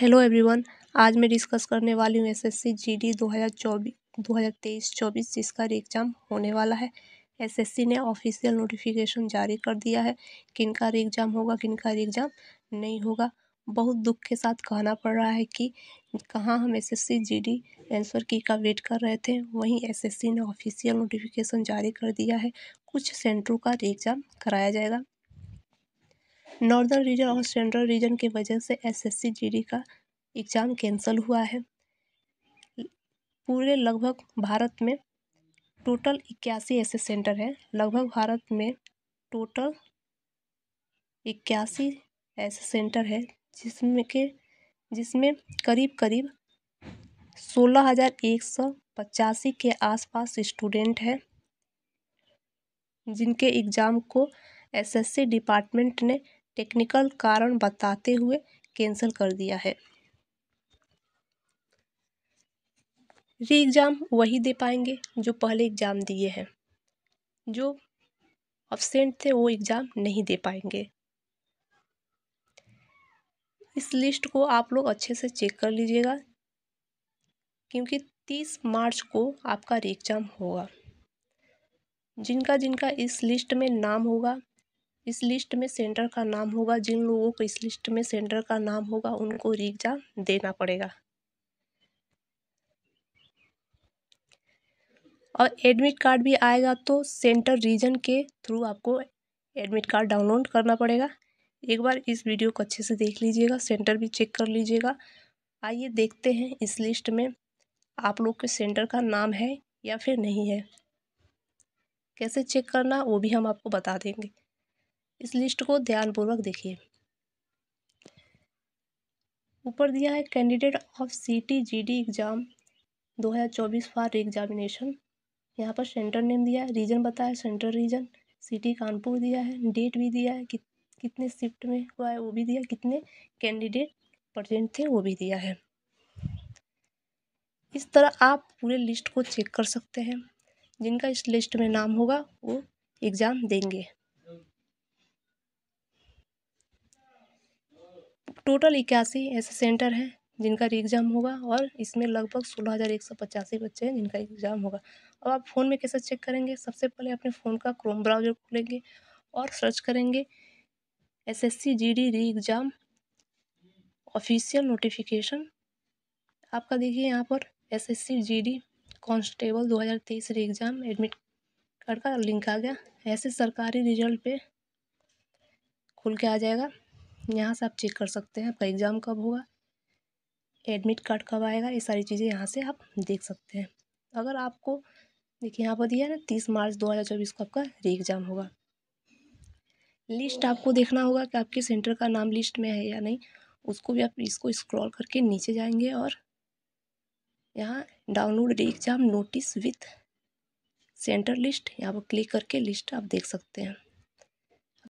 hello everyone आज मैं discuss करने वाली हूँ एसएससी जीडी 2024 2023 24 जिसका एग्ज़ाम होने वाला है एसएससी ने ऑफिशियल नोटिफिकेशन जारी कर दिया है किन का एग्ज़ाम होगा किन का एग्ज़ाम नहीं होगा बहुत दुख के साथ कहना पड़ रहा है कि कहाँ हम एसएससी जीडी आंसर की का वेट कर रहे थे वहीं एसएससी ने ऑफिशियल नोटिफिकेशन जारी कर दिया है कुछ सेंटरों का एग्ज़ाम कराया जाएगा नॉर्दर्न रीजन और सेंट्रल रीजन की वजह से S S C G D का एग्ज़ाम कैंसिल हुआ है पूरे लगभग भारत में टोटल इक्यासी ऐसे सेंटर हैं लगभग भारत में टोटल इक्यासी ऐसे सेंटर है जिसमें के जिसमें करीब करीब सोलह हज़ार एक सौ पचासी के आसपास स्टूडेंट हैं जिनके एग्ज़ाम को एसएससी डिपार्टमेंट ने टेक्निकल कारण बताते हुए कैंसिल कर दिया है री एग्ज़ाम वही दे पाएंगे जो पहले एग्ज़ाम दिए हैं जो अब्सेंट थे वो एग्ज़ाम नहीं दे पाएंगे इस लिस्ट को आप लोग अच्छे से चेक कर लीजिएगा क्योंकि तीस मार्च को आपका री एग्ज़ाम होगा जिनका जिनका इस लिस्ट में नाम होगा इस लिस्ट में सेंटर का नाम होगा जिन लोगों को इस लिस्ट में सेंटर का नाम होगा उनको रीग्जा देना पड़ेगा और एडमिट कार्ड भी आएगा तो सेंटर रीजन के थ्रू आपको एडमिट कार्ड डाउनलोड करना पड़ेगा एक बार इस वीडियो को अच्छे से देख लीजिएगा सेंटर भी चेक कर लीजिएगा आइए देखते हैं इस लिस्ट में आप लोग के सेंटर का नाम है या फिर नहीं है कैसे चेक करना वो भी हम आपको बता देंगे इस लिस्ट को ध्यानपूर्वक देखिए ऊपर दिया है candidate of C T G D exam 2024 for examination यहाँ पर सेंटर नेम दिया है रीजन बताया सेंट्रल रीजन सिटी कानपुर दिया है डेट भी दिया है कि, कितने शिफ्ट में हुआ है वो भी दिया कितने कैंडिडेट प्रजेंट थे वो भी दिया है इस तरह आप पूरे लिस्ट को चेक कर सकते हैं जिनका इस लिस्ट में नाम होगा वो एग्ज़ाम देंगे टोटल इक्यासी ऐसे सेंटर हैं जिनका री एग्ज़ाम होगा और इसमें लगभग सोलह हज़ार एक सौ पचासी बच्चे हैं जिनका एग्ज़ाम होगा अब आप फ़ोन में कैसे चेक करेंगे सबसे पहले अपने फ़ोन का क्रोम ब्राउज़र खोलेंगे और सर्च करेंगे S S C G D re exam official notification आपका देखिए यहाँ पर S S C G D constable दो हज़ार तेईस री एग्ज़ाम एडमिट कार्ड का लिंक आ गया ऐसे सरकारी रिजल्ट पे खुल के आ जाएगा यहाँ से आप चेक कर सकते हैं आपका एग्ज़ाम कब होगा एडमिट कार्ड कब आएगा ये सारी चीज़ें यहाँ से आप देख सकते हैं अगर आपको देखिए यहाँ पर दिया है ना तीस मार्च दो हज़ार चौबीस को आपका री एग्ज़ाम होगा लिस्ट आपको देखना होगा कि आपके सेंटर का नाम लिस्ट में है या नहीं उसको भी आप इसको स्क्रॉल करके नीचे जाएंगे और यहाँ download re exam notice with center list यहाँ पर क्लिक करके लिस्ट आप देख सकते हैं